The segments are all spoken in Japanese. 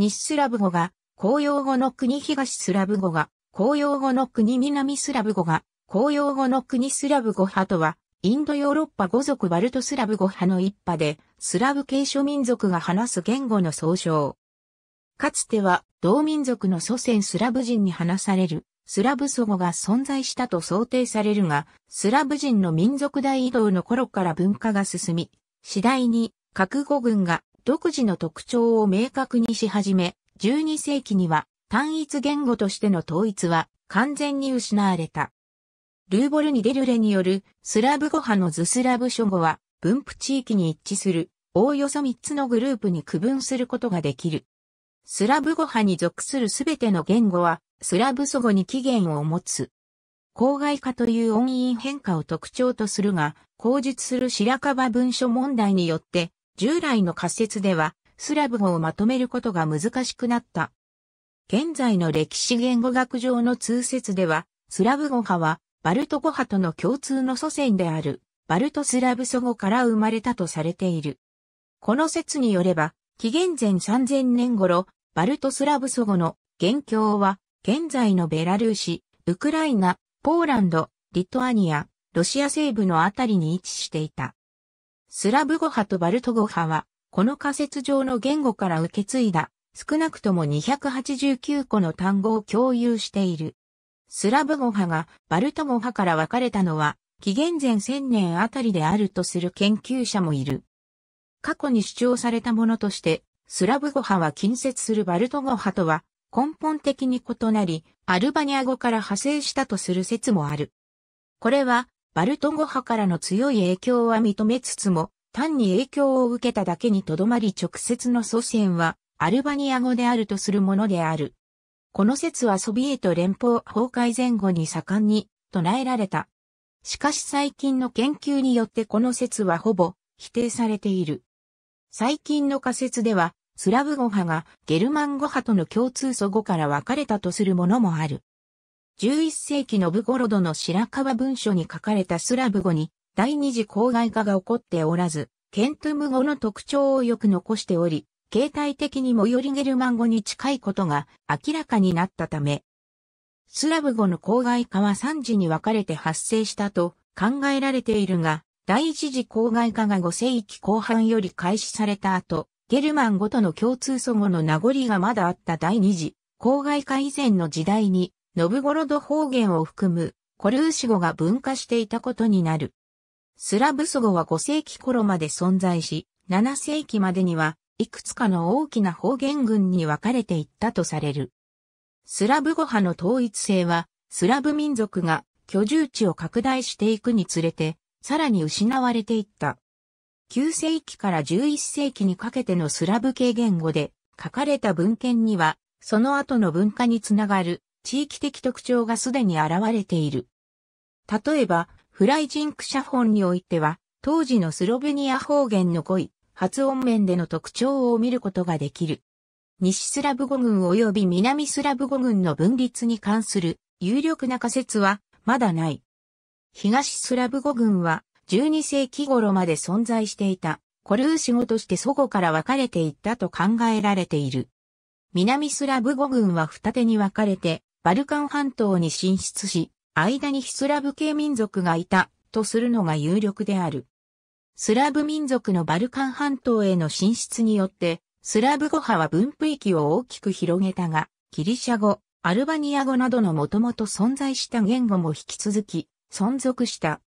西スラブ語が、公用語の国東スラブ語が、公用語の国南スラブ語が、公用語の国スラブ語派とは、インドヨーロッパ語族バルトスラブ語派の一派で、スラブ系諸民族が話す言語の総称。かつては、同民族の祖先スラブ人に話される、スラブ祖語が存在したと想定されるが、スラブ人の民族大移動の頃から文化が進み、次第に、各語群が独自の特徴を明確にし始め、12世紀には単一言語としての統一は完全に失われた。ルーボルニデルレによるスラブ語派のズスラブ諸語は分布地域に一致するおおよそ3つのグループに区分することができる。スラブ語派に属するすべての言語はスラブ祖語に起源を持つ。郊外化という音韻変化を特徴とするが、口述する白樺文書問題によって従来の仮説では、スラブ語をまとめることが難しくなった。現在の歴史言語学上の通説では、スラブ語派は、バルト語派との共通の祖先である、バルトスラブ祖語から生まれたとされている。この説によれば、紀元前3000年頃、バルトスラブ祖語の元凶は、現在のベラルーシ、ウクライナ、ポーランド、リトアニア、ロシア西部のあたりに位置していた。スラブ語派とバルト語派は、この仮説上の言語から受け継いだ、少なくとも289個の単語を共有している。スラブ語派がバルト語派から分かれたのは、紀元前1000年あたりであるとする研究者もいる。過去に主張されたものとして、スラブ語派は近接するバルト語派とは根本的に異なり、アルバニア語から派生したとする説もある。これはバルト語派からの強い影響は認めつつも、単に影響を受けただけにとどまり直接の祖先はアルバニア語であるとするものである。この説はソビエト連邦崩壊前後に盛んに唱えられた。しかし最近の研究によってこの説はほぼ否定されている。最近の仮説では、スラブ語派がゲルマン語派との共通祖語から分かれたとするものもある。11世紀のブゴロドの白川文書に書かれたスラブ語に第二次公害化が起こっておらず、ケントゥム語の特徴をよく残しており、形態的にもよりゲルマン語に近いことが明らかになったため、スラブ語の公害化は3次に分かれて発生したと考えられているが、第一次公害化が5世紀後半より開始された後、ゲルマン語との共通祖語の名残がまだあった第二次公害化以前の時代にノブゴロド方言を含むコルーシ語が分化していたことになる。スラブス語は5世紀頃まで存在し、7世紀までにはいくつかの大きな方言群に分かれていったとされる。スラブ語派の統一性は、スラブ民族が居住地を拡大していくにつれて、さらに失われていった。9世紀から11世紀にかけてのスラブ系言語で書かれた文献には、その後の文化につながる地域的特徴がすでに現れている。例えば、フライジンクォ本においては、当時のスロベニア方言の語彙、発音面での特徴を見ることができる。西スラブ語群及び南スラブ語群の分立に関する有力な仮説はまだない。東スラブ語群は12世紀頃まで存在していた。コルーシ語として祖語から分かれていったと考えられている。南スラブ語群は二手に分かれて、バルカン半島に進出し、間にヒスラブ系民族がいたとするのが有力である。スラブ民族のバルカン半島への進出によって、スラブ語派は分布域を大きく広げたが、ギリシャ語、アルバニア語などのもともと存在した言語も引き続き存続した。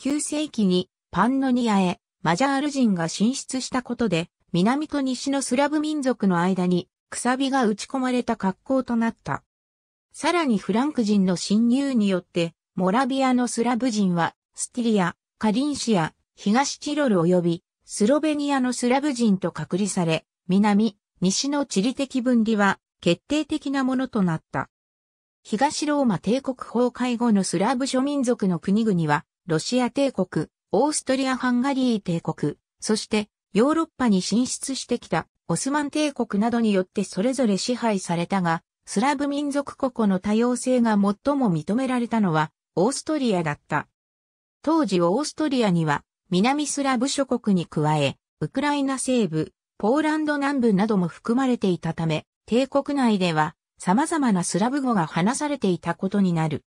9世紀にパンノニアへマジャール人が進出したことで、南と西のスラブ民族の間にくさびが打ち込まれた格好となった。さらにフランク人の侵入によって、モラビアのスラブ人は、スティリア、カリンシア、東チロル及び、スロベニアのスラブ人と隔離され、南、西の地理的分離は、決定的なものとなった。東ローマ帝国崩壊後のスラブ諸民族の国々は、ロシア帝国、オーストリア・ハンガリー帝国、そしてヨーロッパに進出してきたオスマン帝国などによってそれぞれ支配されたが、スラブ民族個々の多様性が最も認められたのは、オーストリアだった。当時オーストリアには、南スラブ諸国に加え、ウクライナ西部、ポーランド南部なども含まれていたため、帝国内では、様々なスラブ語が話されていたことになる。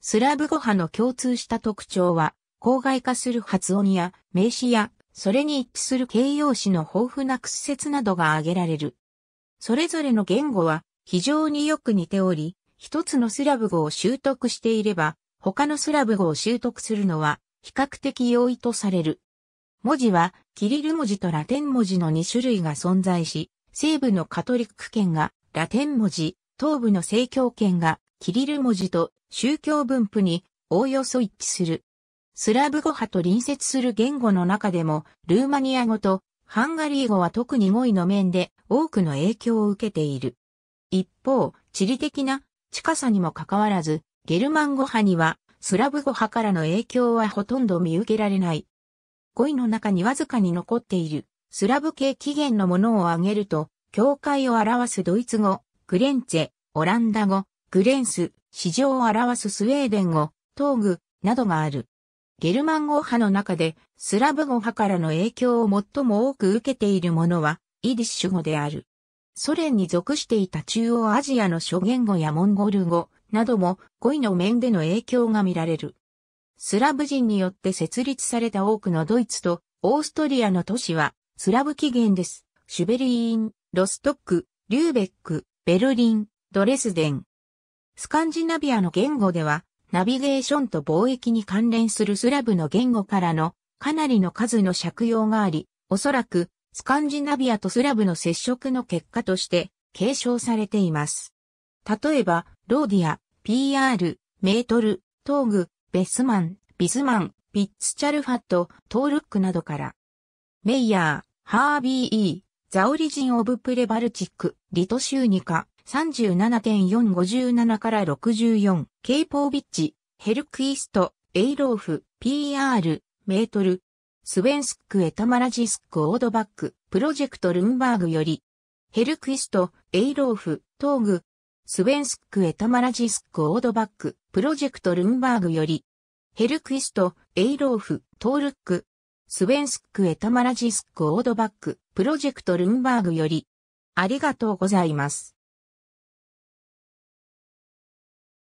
スラブ語派の共通した特徴は、郊外化する発音や名詞や、それに一致する形容詞の豊富な屈折などが挙げられる。それぞれの言語は、非常によく似ており、一つのスラブ語を習得していれば、他のスラブ語を習得するのは比較的容易とされる。文字は、キリル文字とラテン文字の2種類が存在し、西部のカトリック圏がラテン文字、東部の正教圏がキリル文字と宗教分布におおよそ一致する。スラブ語派と隣接する言語の中でも、ルーマニア語とハンガリー語は特に語彙の面で多くの影響を受けている。一方、地理的な近さにもかかわらず、ゲルマン語派にはスラブ語派からの影響はほとんど見受けられない。語彙の中にわずかに残っているスラブ系起源のものを挙げると、境界を表すドイツ語、グレンツェ、オランダ語、グレンス、市場を表すスウェーデン語、トーグ、などがある。ゲルマン語派の中で、スラブ語派からの影響を最も多く受けているものは、イディッシュ語である。ソ連に属していた中央アジアの諸言語やモンゴル語なども語彙の面での影響が見られる。スラブ人によって設立された多くのドイツとオーストリアの都市はスラブ起源です。シュベリーン、ロストック、リューベック、ベルリン、ドレスデン。スカンジナビアの言語ではナビゲーションと貿易に関連するスラブの言語からのかなりの数の借用があり、おそらくスカンジナビアとスラブの接触の結果として継承されています。例えば、ローディア、PR、メートル、トーグ、ベスマン、ビスマン、ピッツチャルファット、トールックなどから、メイヤー、ハービー・イー、ザオリジン・オブ・プレバルチック、リトシューニカ、37.457から64、ケイポービッチ、ヘルクイスト、エイローフ、PR、メートル、スウェンスック・エタマラジスク・オードバック、プロジェクト・ルンバーグより、ヘルクイスト、エイローフ、トーグ、スウェンスック・エタマラジスク・オードバック、プロジェクト・ルンバーグより、ヘルクイスト、エイローフ、トールック、スウェンスック・エタマラジスク・オードバック、プロジェクト・ルンバーグより、ありがとうございます。